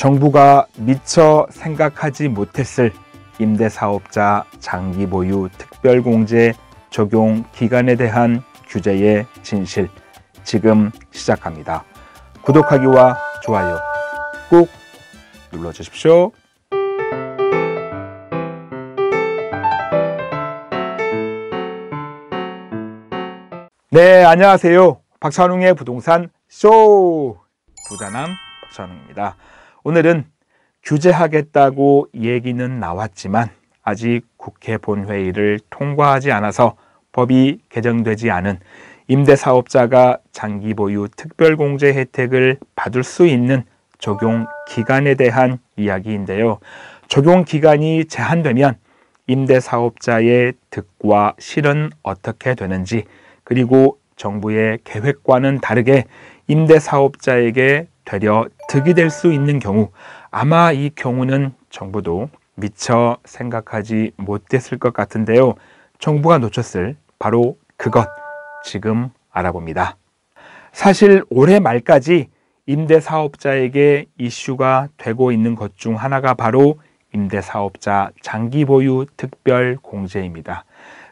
정부가 미처 생각하지 못했을 임대사업자 장기 보유 특별공제 적용 기간에 대한 규제의 진실 지금 시작합니다. 구독하기와 좋아요 꼭 눌러주십시오. 네, 안녕하세요. 박찬웅의 부동산 쇼! 부자남 박찬웅입니다. 오늘은 규제하겠다고 얘기는 나왔지만 아직 국회 본회의를 통과하지 않아서 법이 개정되지 않은 임대사업자가 장기 보유 특별공제 혜택을 받을 수 있는 적용 기간에 대한 이야기인데요. 적용 기간이 제한되면 임대사업자의 득과 실은 어떻게 되는지 그리고 정부의 계획과는 다르게 임대사업자에게 되려 득이 될 수 있는 경우 아마 이 경우는 정부도 미처 생각하지 못했을 것 같은데요. 정부가 놓쳤을 바로 그것 지금 알아봅니다. 사실 올해 말까지 임대 사업자에게 이슈가 되고 있는 것 중 하나가 바로 임대 사업자 장기 보유 특별 공제입니다.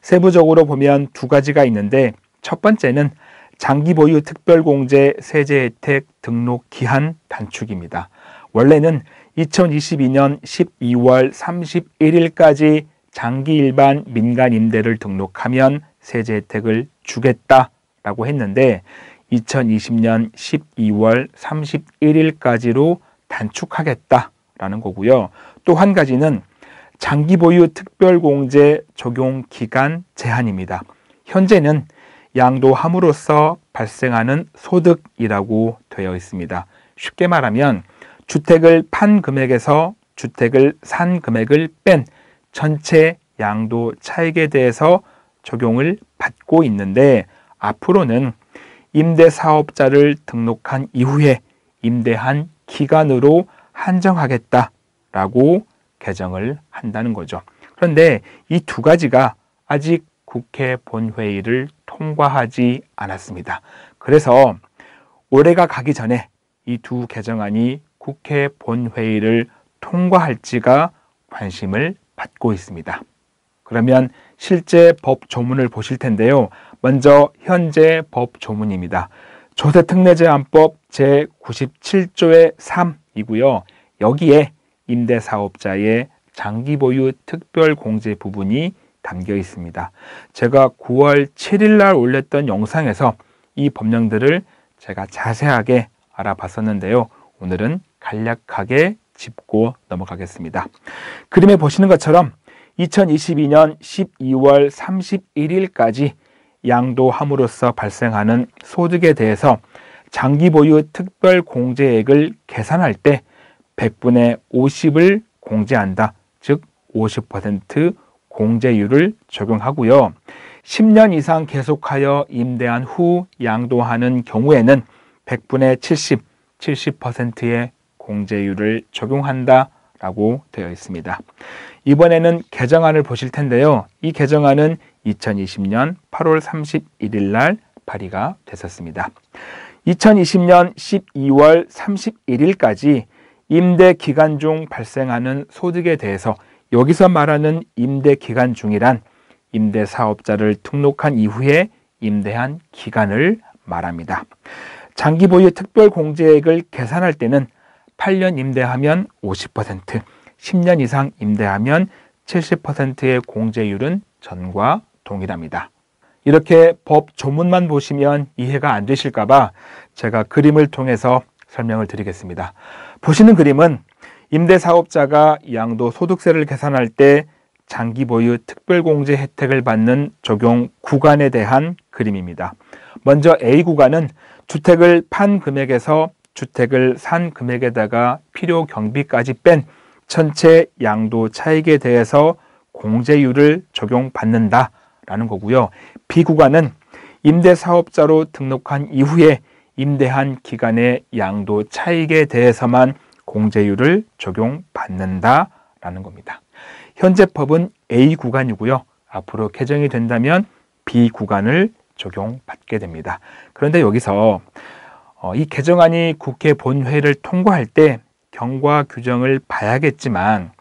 세부적으로 보면 두 가지가 있는데 첫 번째는 장기 보유 특별공제 세제 혜택 등록 기한 단축입니다. 원래는 2022년 12월 31일까지 장기 일반 민간 임대를 등록하면 세제 혜택을 주겠다라고 했는데 2020년 12월 31일까지로 단축하겠다라는 거고요. 또 한 가지는 장기 보유 특별공제 적용 기간 제한입니다. 현재는 양도함으로써 발생하는 소득이라고 되어 있습니다. 쉽게 말하면 주택을 판 금액에서 주택을 산 금액을 뺀 전체 양도 차익에 대해서 적용을 받고 있는데 앞으로는 임대 사업자를 등록한 이후에 임대한 기간으로 한정하겠다라고 개정을 한다는 거죠. 그런데 이 두 가지가 아직 국회 본회의를 통과하지 않았습니다. 그래서 올해가 가기 전에 이 두 개정안이 국회 본회의를 통과할지가 관심을 받고 있습니다. 그러면 실제 법 조문을 보실 텐데요. 먼저 현재 법 조문입니다. 조세특례제한법 제97조의 3이고요. 여기에 임대사업자의 장기보유 특별공제 부분이 담겨 있습니다. 제가 9월 7일 날 올렸던 영상에서 이 법령들을 제가 자세하게 알아봤었는데요. 오늘은 간략하게 짚고 넘어가겠습니다. 그림에 보시는 것처럼 2022년 12월 31일까지 양도함으로써 발생하는 소득에 대해서 장기 보유 특별 공제액을 계산할 때 100분의 50을 공제한다. 즉, 50% 공제율을 적용하고요. 10년 이상 계속하여 임대한 후 양도하는 경우에는 100분의 70, 70%의 공제율을 적용한다 라고 되어 있습니다. 이번에는 개정안을 보실 텐데요. 이 개정안은 2020년 8월 31일 날 발의가 됐었습니다. 2020년 12월 31일까지 임대 기간 중 발생하는 소득에 대해서 여기서 말하는 임대 기간 중이란 임대 사업자를 등록한 이후에 임대한 기간을 말합니다. 장기 보유 특별 공제액을 계산할 때는 8년 임대하면 50%, 10년 이상 임대하면 70%의 공제율은 전과 동일합니다. 이렇게 법 조문만 보시면 이해가 안 되실까봐 제가 그림을 통해서 설명을 드리겠습니다. 보시는 그림은 임대사업자가 양도소득세를 계산할 때 장기 보유 특별공제 혜택을 받는 적용 구간에 대한 그림입니다. 먼저 A 구간은 주택을 판 금액에서 주택을 산 금액에다가 필요 경비까지 뺀 전체 양도 차익에 대해서 공제율을 적용받는다라는 거고요. B 구간은 임대사업자로 등록한 이후에 임대한 기간의 양도 차익에 대해서만 공제율을 적용받는다라는 겁니다. 현재 법은 A 구간이고요. 앞으로 개정이 된다면 B 구간을 적용받게 됩니다. 그런데 여기서 어, 이 개정안이 국회 본회의를 통과할 때 경과 규정을 봐야겠지만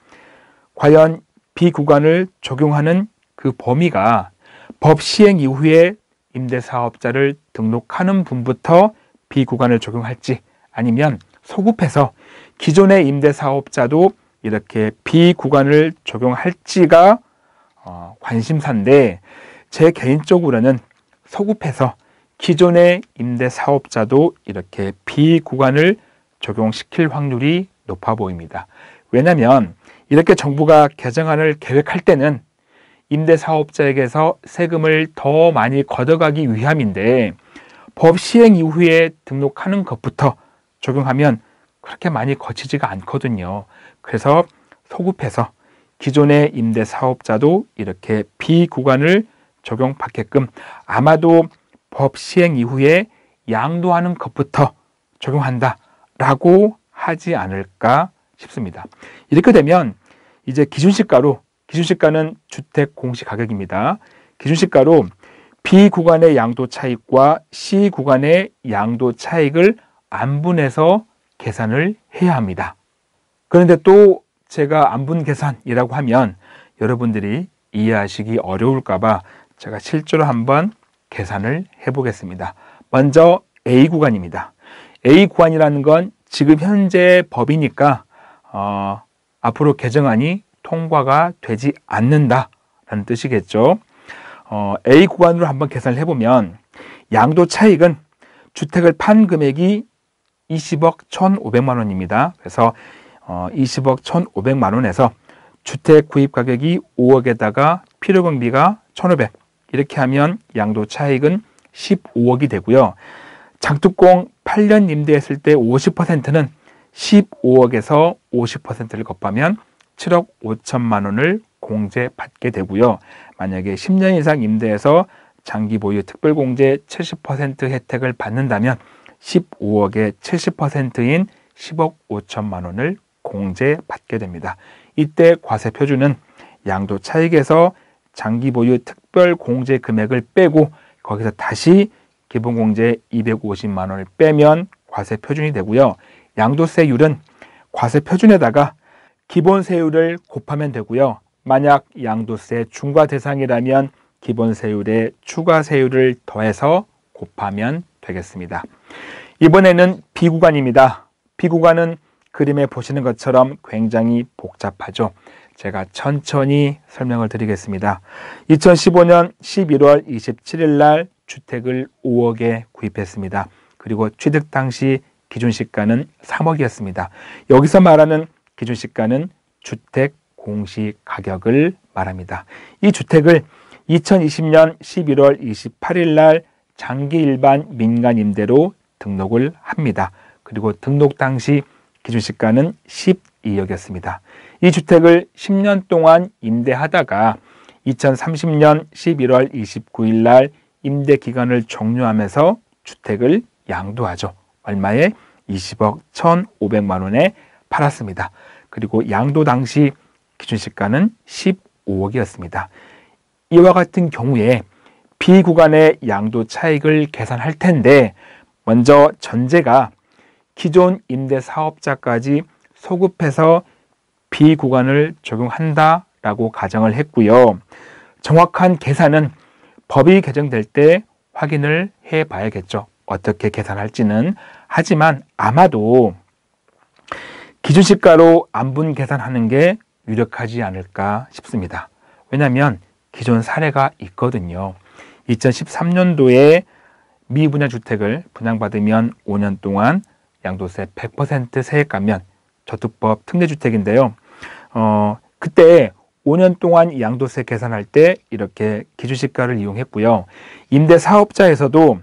과연 B 구간을 적용하는 그 범위가 법 시행 이후에 임대사업자를 등록하는 분부터 B 구간을 적용할지 아니면 소급해서 기존의 임대 사업자도 이렇게 비구간을 적용할지가 어, 관심사인데 제 개인적으로는 소급해서 기존의 임대 사업자도 이렇게 비구간을 적용시킬 확률이 높아 보입니다. 왜냐하면 이렇게 정부가 개정안을 계획할 때는 임대 사업자에게서 세금을 더 많이 걷어가기 위함인데 법 시행 이후에 등록하는 것부터 적용하면 그렇게 많이 거치지가 않거든요. 그래서 소급해서 기존의 임대 사업자도 이렇게 비구간을 적용받게끔 아마도 법 시행 이후에 양도하는 것부터 적용한다라고 하지 않을까 싶습니다. 이렇게 되면 이제 기준시가로 기준시가는 주택 공시 가격입니다. 기준시가로 B 구간의 양도 차익과 C 구간의 양도 차익을 안분해서 계산을 해야 합니다. 그런데 또 제가 안분 계산이라고 하면 여러분들이 이해하시기 어려울까봐 제가 실제로 한번 계산을 해보겠습니다. 먼저 A 구간입니다. A 구간이라는 건 지금 현재 법이니까 어, 앞으로 개정안이 통과가 되지 않는다라는 뜻이겠죠. 어, A 구간으로 한번 계산을 해보면 양도 차익은 주택을 판 금액이 20억 1,500만 원입니다. 그래서 20억 어, 1,500만 원에서 주택 구입 가격이 5억에다가 필요 경비가 1,500. 이렇게 하면 양도 차익은 15억이 되고요. 장뚜공 8년 임대했을 때 50%는 15억에서 50%를 곱하면 7억 5천만 원을 공제받게 되고요. 만약에 10년 이상 임대해서 장기 보유 특별공제 70% 혜택을 받는다면 15억의 70%인 10억 5천만 원을 공제받게 됩니다. 이때 과세 표준은 양도 차익에서 장기 보유 특별 공제 금액을 빼고 거기서 다시 기본 공제 250만 원을 빼면 과세 표준이 되고요. 양도세율은 과세 표준에다가 기본 세율을 곱하면 되고요. 만약 양도세 중과 대상이라면 기본 세율에 추가 세율을 더해서 곱하면 되겠습니다. 이번에는 비구간입니다. 비구간은 그림에 보시는 것처럼 굉장히 복잡하죠. 제가 천천히 설명을 드리겠습니다. 2015년 11월 27일 날 주택을 5억에 구입했습니다. 그리고 취득 당시 기준시가는 3억이었습니다. 여기서 말하는 기준시가는 주택 공시가격을 말합니다. 이 주택을 2020년 11월 28일 날 장기 일반 민간 임대로 등록을 합니다. 그리고 등록 당시 기준시가는 12억이었습니다. 이 주택을 10년 동안 임대하다가 2030년 11월 29일 날 임대 기간을 종료하면서 주택을 양도하죠. 얼마에? 20억 1,500만 원에 팔았습니다. 그리고 양도 당시 기준시가는 15억이었습니다. 이와 같은 경우에 B 구간의 양도 차익을 계산할 텐데 먼저 전제가 기존 임대 사업자까지 소급해서 B 구간을 적용한다라고 가정을 했고요. 정확한 계산은 법이 개정될 때 확인을 해 봐야겠죠. 어떻게 계산할지는 하지만 아마도 기준시가로 안분 계산하는 게 유력하지 않을까 싶습니다. 왜냐하면 기존 사례가 있거든요. 2013년도에 미분양 주택을 분양받으면 5년 동안 양도세 100% 세액 감면 저축법 특례주택인데요. 어, 그때 5년 동안 양도세 계산할 때 이렇게 기준시가를 이용했고요. 임대 사업자에서도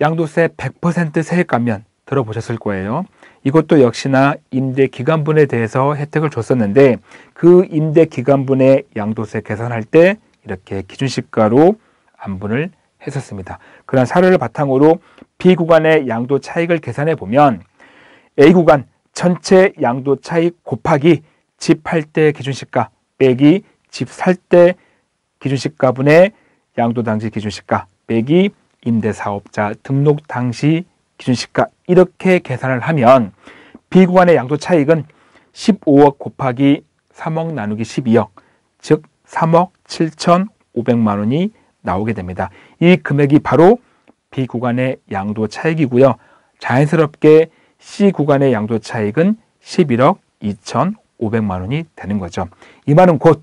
양도세 100% 세액 감면 들어보셨을 거예요. 이것도 역시나 임대 기간분에 대해서 혜택을 줬었는데 그 임대 기간분의 양도세 계산할 때 이렇게 기준시가로 안분을 했었습니다. 그런 사료를 바탕으로 B 구간의 양도 차익을 계산해 보면 A 구간 전체 양도 차익 곱하기 집팔때 기준시가 빼기 집 살 때 기준시가 분의 양도 당시 기준시가 빼기 임대사업자 등록 당시 기준시가 이렇게 계산을 하면 B 구간의 양도 차익은 15억 곱하기 3억 나누기 12억 즉 3억 7천 5백만 원이 나오게 됩니다. 이 금액이 바로 B 구간의 양도 차익이고요. 자연스럽게 C 구간의 양도 차익은 11억 2,500만 원이 되는 거죠. 이 말은 곧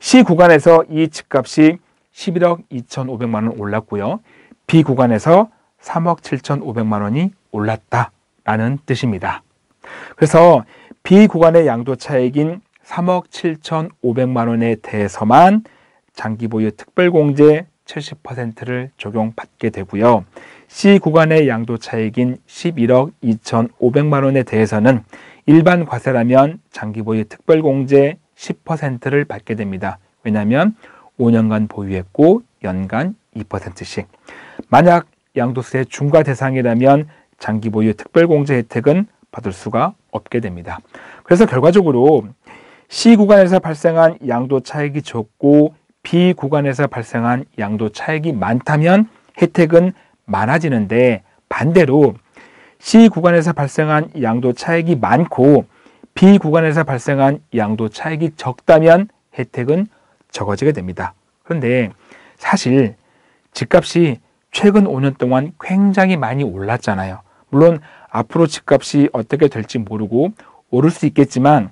C 구간에서 이 집값이 11억 2,500만 원 올랐고요. B 구간에서 3억 7,500만 원이 올랐다라는 뜻입니다. 그래서 B 구간의 양도 차익인 3억 7,500만 원에 대해서만 장기 보유 특별공제 70%를 적용받게 되고요. C 구간의 양도 차익인 11억 2,500만 원에 대해서는 일반 과세라면 장기보유 특별공제 10%를 받게 됩니다. 왜냐하면 5년간 보유했고 연간 2%씩. 만약 양도세 중과 대상이라면 장기보유 특별공제 혜택은 받을 수가 없게 됩니다. 그래서 결과적으로 C 구간에서 발생한 양도 차익이 적고 B 구간에서 발생한 양도 차익이 많다면 혜택은 많아지는데 반대로 C 구간에서 발생한 양도 차익이 많고 B 구간에서 발생한 양도 차익이 적다면 혜택은 적어지게 됩니다. 그런데 사실 집값이 최근 5년 동안 굉장히 많이 올랐잖아요. 물론 앞으로 집값이 어떻게 될지 모르고 오를 수 있겠지만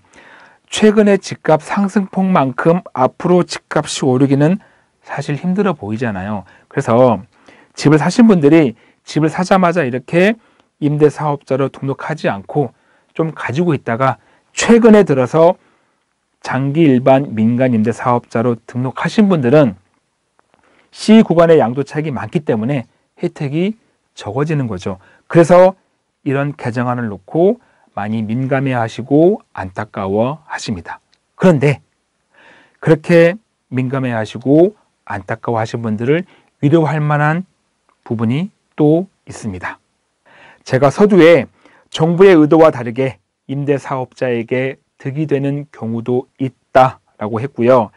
최근의 집값 상승폭만큼 앞으로 집값이 오르기는 사실 힘들어 보이잖아요. 그래서 집을 사신 분들이 집을 사자마자 이렇게 임대 사업자로 등록하지 않고 좀 가지고 있다가 최근에 들어서 장기 일반 민간 임대 사업자로 등록하신 분들은 C 구간의 양도차익이 많기 때문에 혜택이 적어지는 거죠. 그래서 이런 개정안을 놓고 많이 민감해 하시고 안타까워 하십니다. 그런데 그렇게 민감해 하시고 안타까워 하신 분들을 위로할 만한 부분이 또 있습니다. 제가 서두에 정부의 의도와 다르게 임대 사업자에게 득이 되는 경우도 있다라고 했고요.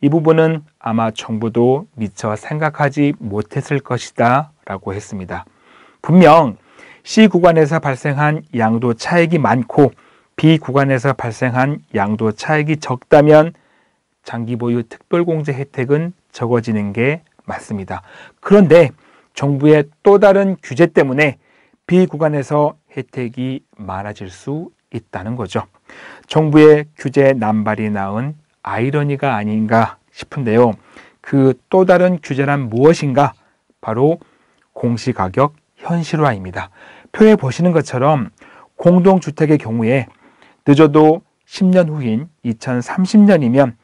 이 부분은 아마 정부도 미처 생각하지 못했을 것이다 라고 했습니다. 분명 C 구간에서 발생한 양도 차액이 많고 B 구간에서 발생한 양도 차액이 적다면 장기 보유 특별공제 혜택은 적어지는 게 맞습니다. 그런데 정부의 또 다른 규제 때문에 B 구간에서 혜택이 많아질 수 있다는 거죠. 정부의 규제 남발이 낳은 아이러니가 아닌가 싶은데요. 그 또 다른 규제란 무엇인가? 바로 공시가격 현실화입니다. 표에 보시는 것처럼 공동주택의 경우에 늦어도 10년 후인 2030년이면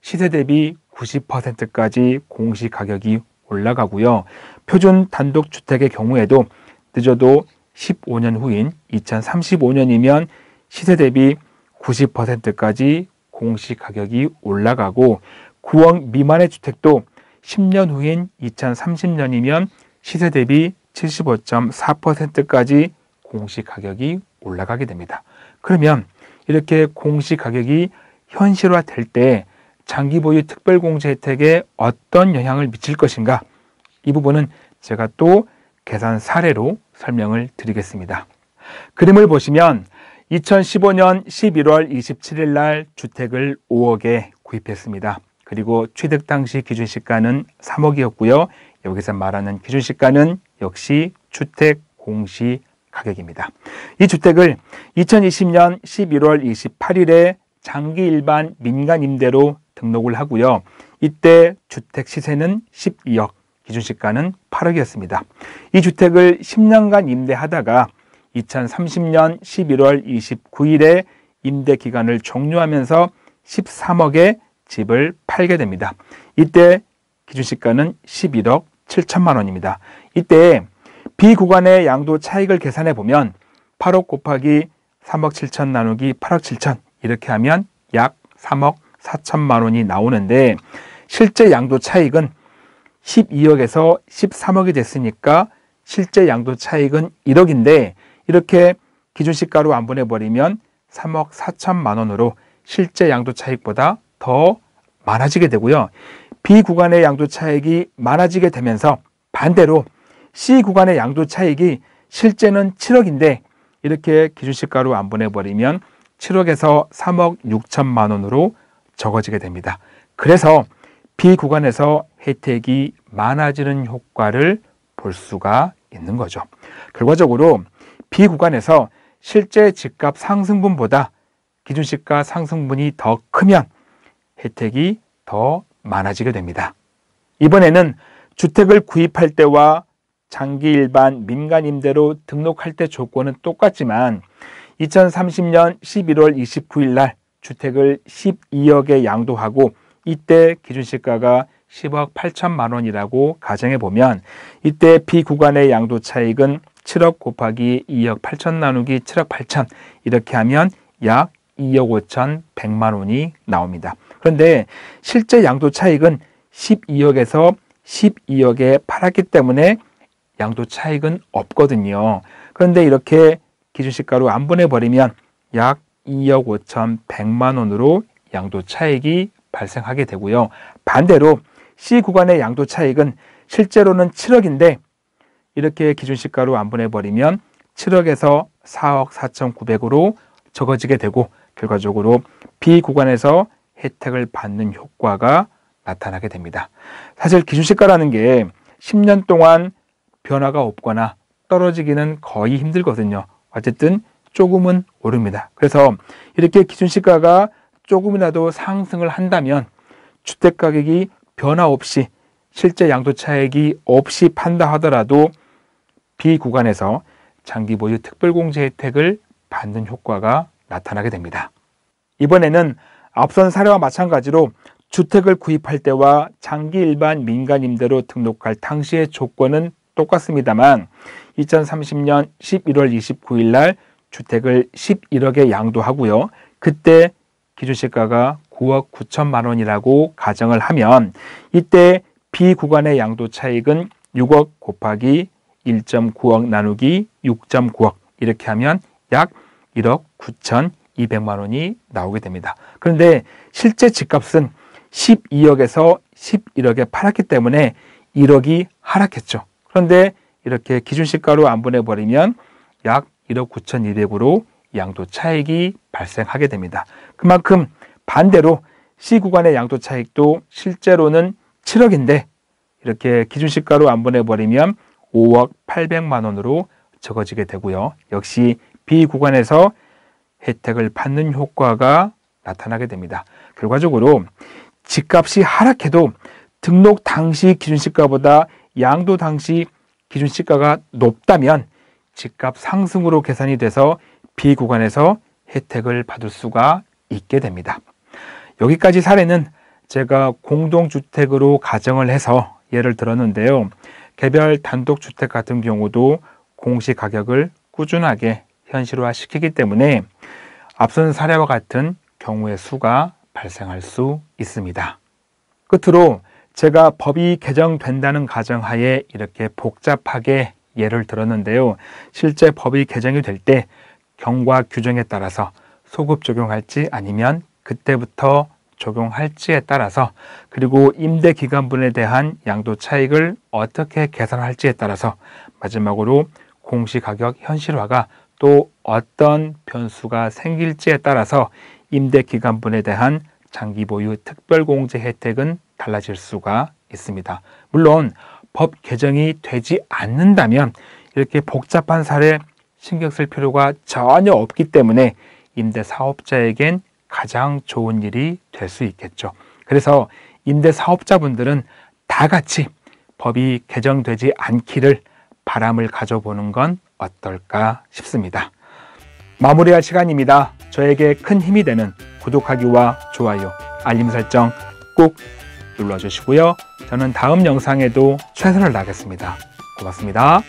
시세 대비 90%까지 공시 가격이 올라가고요. 표준 단독주택의 경우에도 늦어도 15년 후인 2035년이면 시세 대비 90%까지 공시 가격이 올라가고 9억 미만의 주택도 10년 후인 2030년이면 시세 대비 75.4%까지 공시 가격이 올라가게 됩니다. 그러면 이렇게 공시 가격이 현실화 될 때 장기 보유 특별 공제 혜택에 어떤 영향을 미칠 것인가? 이 부분은 제가 또 계산 사례로 설명을 드리겠습니다. 그림을 보시면 2015년 11월 27일 날 주택을 5억에 구입했습니다. 그리고 취득 당시 기준 시가는 3억이었고요. 여기서 말하는 기준 시가는 역시 주택 공시 가격입니다. 이 주택을 2020년 11월 28일에 장기 일반 민간 임대로 등록을 하고요. 이때 주택 시세는 12억, 기준 시가는 8억이었습니다. 이 주택을 10년간 임대하다가 2030년 11월 29일에 임대 기간을 종료하면서 13억에 집을 팔게 됩니다. 이때 기준 시가는 11억 7천만 원입니다. 이때 B 구간의 양도 차익을 계산해 보면 8억 곱하기 3억 7천 나누기 8억 7천 이렇게 하면 약 3억 4천만 원이 나오는데 실제 양도 차익은 12억에서 13억이 됐으니까 실제 양도 차익은 1억인데 이렇게 기준시가로 안보내 버리면 3억 4천만 원으로 실제 양도 차익보다 더 많아지게 되고요. B 구간의 양도 차익이 많아지게 되면서 반대로 C 구간의 양도 차익이 실제는 7억인데 이렇게 기준시가로 안 보내버리면 7억에서 3억 6천만 원으로 적어지게 됩니다. 그래서 B 구간에서 혜택이 많아지는 효과를 볼 수가 있는 거죠. 결과적으로 B 구간에서 실제 집값 상승분보다 기준시가 상승분이 더 크면 혜택이 더 많아지게 됩니다. 이번에는 주택을 구입할 때와 장기 일반 민간 임대로 등록할 때 조건은 똑같지만 2030년 11월 29일 날 주택을 12억에 양도하고 이때 기준 시가가 10억 8천만 원이라고 가정해 보면 이때 비구간의 양도 차익은 7억 곱하기 2억 8천 나누기 7억 8천 이렇게 하면 약 2억 5천 100만 원이 나옵니다. 그런데 실제 양도 차익은 12억에서 12억에 팔았기 때문에 양도 차익은 없거든요. 그런데 이렇게 기준시가로 안 보내버리면 약 2억 5천 100만 원으로 양도 차익이 발생하게 되고요. 반대로 C 구간의 양도 차익은 실제로는 7억인데 이렇게 기준시가로 안 보내버리면 7억에서 4억 4천9백으로 적어지게 되고 결과적으로 B 구간에서 혜택을 받는 효과가 나타나게 됩니다. 사실 기준시가라는 게 10년 동안 변화가 없거나 떨어지기는 거의 힘들거든요. 어쨌든 조금은 오릅니다. 그래서 이렇게 기준시가가 조금이라도 상승을 한다면 주택가격이 변화 없이 실제 양도차액이 없이 판다 하더라도 비 구간에서 장기 보유 특별공제 혜택을 받는 효과가 나타나게 됩니다. 이번에는 앞선 사례와 마찬가지로 주택을 구입할 때와 장기 일반 민간 임대로 등록할 당시의 조건은 똑같습니다만 2030년 11월 29일 날 주택을 11억에 양도하고요. 그때 기준시가가 9억 9천만 원이라고 가정을 하면 이때 비 구간의 양도 차익은 6억 곱하기 1.9억 나누기 6.9억 이렇게 하면 약 1억 9천 200만 원이 나오게 됩니다. 그런데 실제 집값은 12억에서 11억에 팔았기 때문에 1억이 하락했죠. 그런데 이렇게 기준시가로 안 보내버리면 약 1억 9,200으로 양도 차익이 발생하게 됩니다. 그만큼 반대로 C 구간의 양도 차익도 실제로는 7억인데 이렇게 기준시가로 안 보내버리면 5억 800만 원으로 적어지게 되고요. 역시 B 구간에서 혜택을 받는 효과가 나타나게 됩니다. 결과적으로 집값이 하락해도 등록 당시 기준시가보다 양도 당시 기준시가가 높다면 집값 상승으로 계산이 돼서 비 구간에서 혜택을 받을 수가 있게 됩니다. 여기까지 사례는 제가 공동주택으로 가정을 해서 예를 들었는데요. 개별 단독주택 같은 경우도 공시가격을 꾸준하게 현실화 시키기 때문에 앞선 사례와 같은 경우의 수가 발생할 수 있습니다. 끝으로 제가 법이 개정된다는 가정하에 이렇게 복잡하게 예를 들었는데요. 실제 법이 개정이 될 때 경과 규정에 따라서 소급 적용할지 아니면 그때부터 적용할지에 따라서 그리고 임대 기간분에 대한 양도 차익을 어떻게 계산할지에 따라서 마지막으로 공시가격 현실화가 또 어떤 변수가 생길지에 따라서 임대기간분에 대한 장기 보유 특별공제 혜택은 달라질 수가 있습니다. 물론 법 개정이 되지 않는다면 이렇게 복잡한 사례 신경 쓸 필요가 전혀 없기 때문에 임대 사업자에겐 가장 좋은 일이 될 수 있겠죠. 그래서 임대 사업자분들은 다 같이 법이 개정되지 않기를 바람을 가져보는 건 어떨까 싶습니다. 마무리할 시간입니다. 저에게 큰 힘이 되는 구독하기와 좋아요, 알림 설정 꼭 눌러주시고요. 저는 다음 영상에도 최선을 다하겠습니다. 고맙습니다.